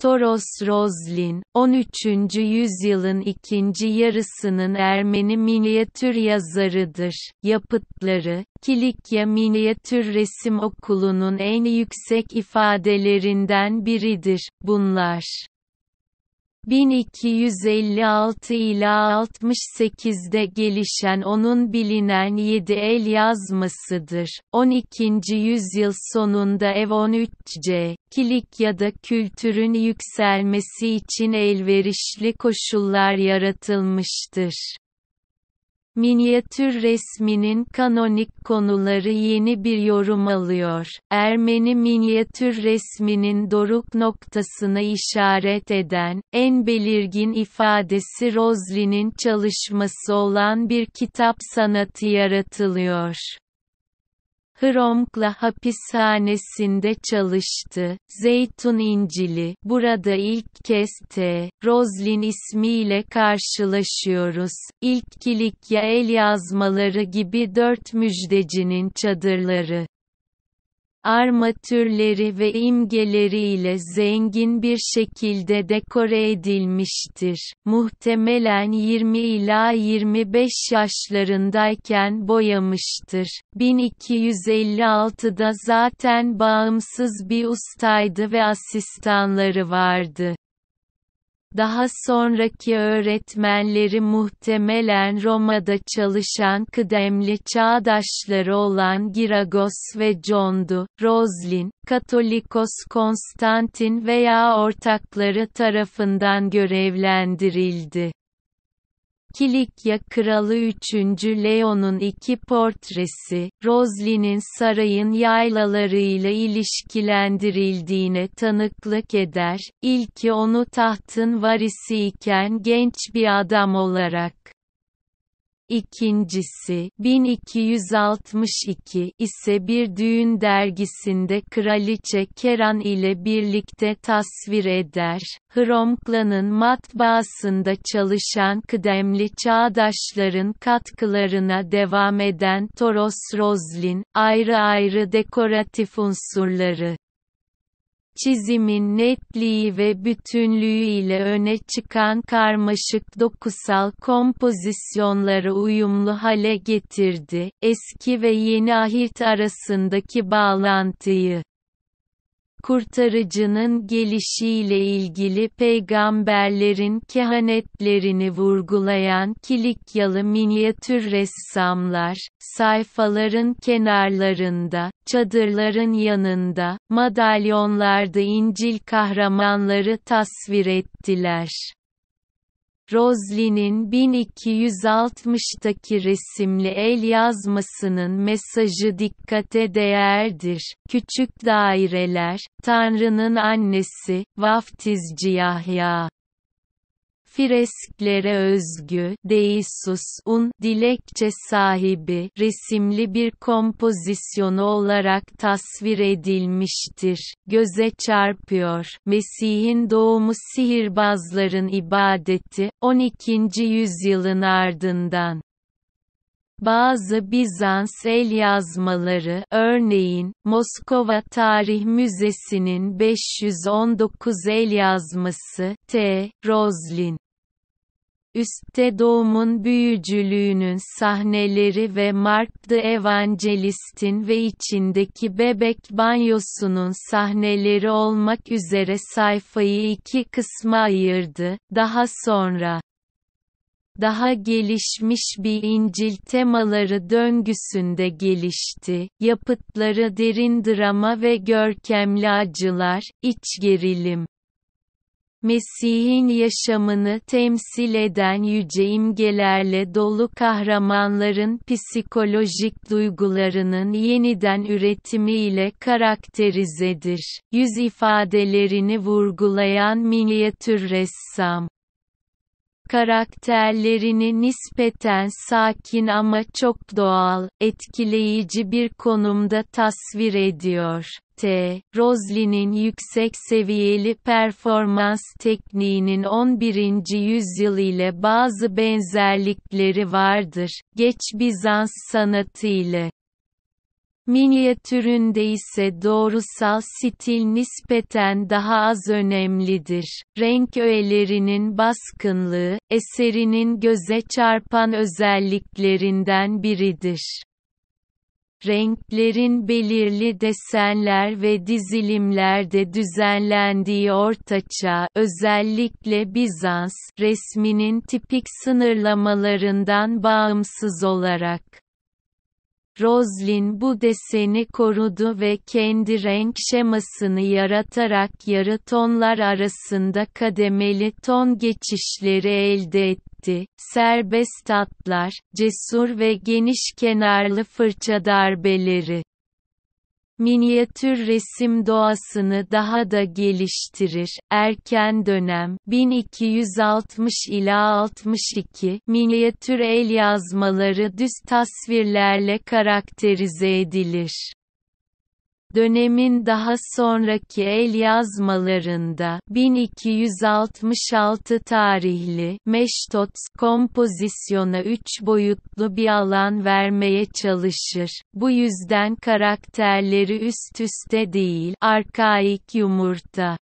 Toros Rozlin, 13. yüzyılın ikinci yarısının Ermeni minyatür yazarıdır. Yapıtları, Kilikya Minyatür Resim Okulu'nun en yüksek ifadelerinden biridir. Bunlar 1256 ila 68'de gelişen onun bilinen yedi el yazmasıdır. 12. yüzyıl sonunda ev 13c, kilik ya da kültürün yükselmesi için elverişli koşullar yaratılmıştır. Minyatür resminin kanonik konuları yeni bir yorum alıyor. Ermeni minyatür resminin doruk noktasını işaret eden, en belirgin ifadesi Rozli'nin çalışması olan bir kitap sanatı yaratılıyor. Hromkla hapishanesinde çalıştı. Zeytun İncili, burada ilk kez T. Roslin ismiyle karşılaşıyoruz. İlk Kilikya el yazmaları gibi dört müjdecinin çadırları armatürleri ve imgeleriyle zengin bir şekilde dekore edilmiştir. Muhtemelen 20 ila 25 yaşlarındayken boyamıştır. 1256'da zaten bağımsız bir ustaydı ve asistanları vardı. Daha sonraki öğretmenleri muhtemelen Roma'da çalışan kıdemli çağdaşları olan Giragos ve Johndu, Roslin, Katolikos Konstantin veya ortakları tarafından görevlendirildi. Kilikya Kralı 3. Leon'un iki portresi, Rozlin'in sarayın yaylalarıyla ilişkilendirildiğine tanıklık eder, ilki onu tahtın varisi iken genç bir adam olarak İkincisi, 1262 ise bir düğün dergisinde Kraliçe Keran ile birlikte tasvir eder. Hromkla'nın matbaasında çalışan kıdemli çağdaşların katkılarına devam eden Toros Roslin, ayrı ayrı dekoratif unsurları çizimin netliği ve bütünlüğü ile öne çıkan karmaşık dokusal kompozisyonları uyumlu hale getirdi, eski ve yeni ahit arasındaki bağlantıyı kurtarıcının gelişiyle ilgili peygamberlerin kehanetlerini vurgulayan Kilikyalı minyatür ressamlar, sayfaların kenarlarında, çadırların yanında, madalyonlarda İncil kahramanları tasvir ettiler. Roslie'nin 1260'taki resimli el yazmasının mesajı dikkate değerdir. Küçük daireler, Tanrı'nın annesi, vaftizci Yahya fresklere özgü un dilekçe sahibi resimli bir kompozisyonu olarak tasvir edilmiştir. Göze çarpıyor. Mesih'in doğumu sihirbazların ibadeti 12. yüzyılın ardından bazı Bizans el yazmaları örneğin Moskova Tarih Müzesi'nin 519 el yazması T. Roslin üstte doğumun büyücülüğünün sahneleri ve Mark the Evangelist'in ve içindeki bebek banyosunun sahneleri olmak üzere sayfayı iki kısma ayırdı. Daha sonra daha gelişmiş bir İncil temaları döngüsünde gelişti. Yapıtları derin drama ve görkemli acılar, iç gerilim Mesih'in yaşamını temsil eden yüce imgelerle dolu kahramanların psikolojik duygularının yeniden üretimiyle karakterizedir. Yüz ifadelerini vurgulayan minyatür ressam karakterlerini nispeten sakin ama çok doğal, etkileyici bir konumda tasvir ediyor. T. Rosli'nin yüksek seviyeli performans tekniğinin 11. yüzyıl ile bazı benzerlikleri vardır, geç Bizans sanatı ile. Minyatüründe ise doğrusal stil nispeten daha az önemlidir. Renk öğelerinin baskınlığı, eserinin göze çarpan özelliklerinden biridir renklerin belirli desenler ve dizilimlerde düzenlendiği ortaçağ, özellikle Bizans resminin tipik sınırlamalarından bağımsız olarak Roslin bu deseni korudu ve kendi renk şemasını yaratarak yarı tonlar arasında kademeli ton geçişleri elde etti. Serbest atlar, cesur ve geniş kenarlı fırça darbeleri Minyatür resim doğasını daha da geliştirir. Erken dönem 1260 ila 62 minyatür el yazmaları düz tasvirlerle karakterize edilir. Dönemin daha sonraki el yazmalarında 1266 tarihli Meştots kompozisyona üç boyutlu bir alan vermeye çalışır. Bu yüzden karakterleri üst üste değil, arkaik yumurta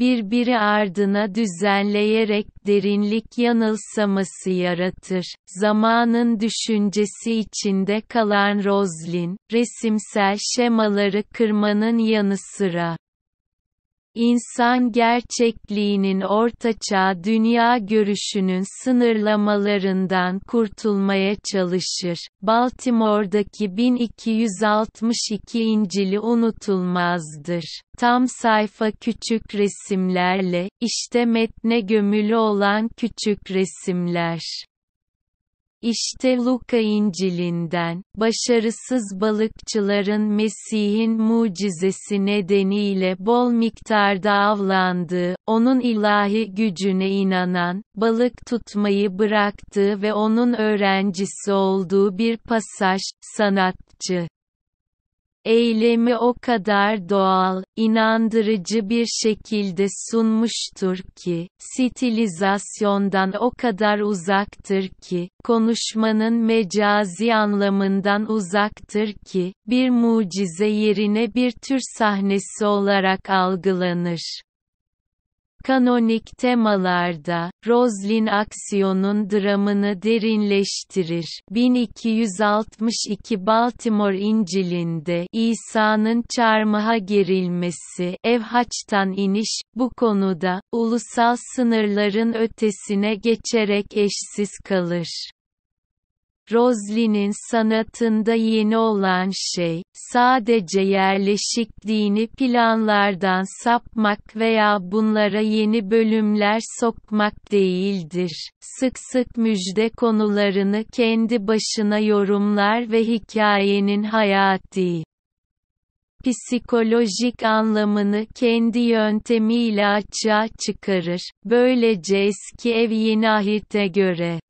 birbiri ardına düzenleyerek derinlik yanılsaması yaratır. Zamanın düşüncesi içinde kalan Roslin, resimsel şemaları kırmanın yanı sıra İnsan gerçekliğinin ortaçağ dünya görüşünün sınırlamalarından kurtulmaya çalışır. Baltimore'daki 1262 İncil'i unutulmazdır. Tam sayfa küçük resimlerle, işte metne gömülü olan küçük resimler. İşte Luka İncil'inden, başarısız balıkçıların Mesih'in mucizesi nedeniyle bol miktarda avlandığı, onun ilahi gücüne inanan, balık tutmayı bıraktığı ve onun öğrencisi olduğu bir pasaj, sanatçı eylemi o kadar doğal, inandırıcı bir şekilde sunmuştur ki, stilizasyondan o kadar uzaktır ki, konuşmanın mecazi anlamından uzaktır ki, bir mucize yerine bir tür sahnesi olarak algılanır. Kanonik temalarda, Roslin aksiyonun dramını derinleştirir. 1262 Baltimore İncil'inde İsa'nın çarmıha gerilmesi, evhaçtan iniş, bu konuda, ulusal sınırların ötesine geçerek eşsiz kalır. Roslin'in sanatında yeni olan şey, sadece yerleşikliğini planlardan sapmak veya bunlara yeni bölümler sokmak değildir. Sık sık müjde konularını kendi başına yorumlar ve hikayenin hayati, psikolojik anlamını kendi yöntemiyle açığa çıkarır. Böylece eski ev yeni ahite göre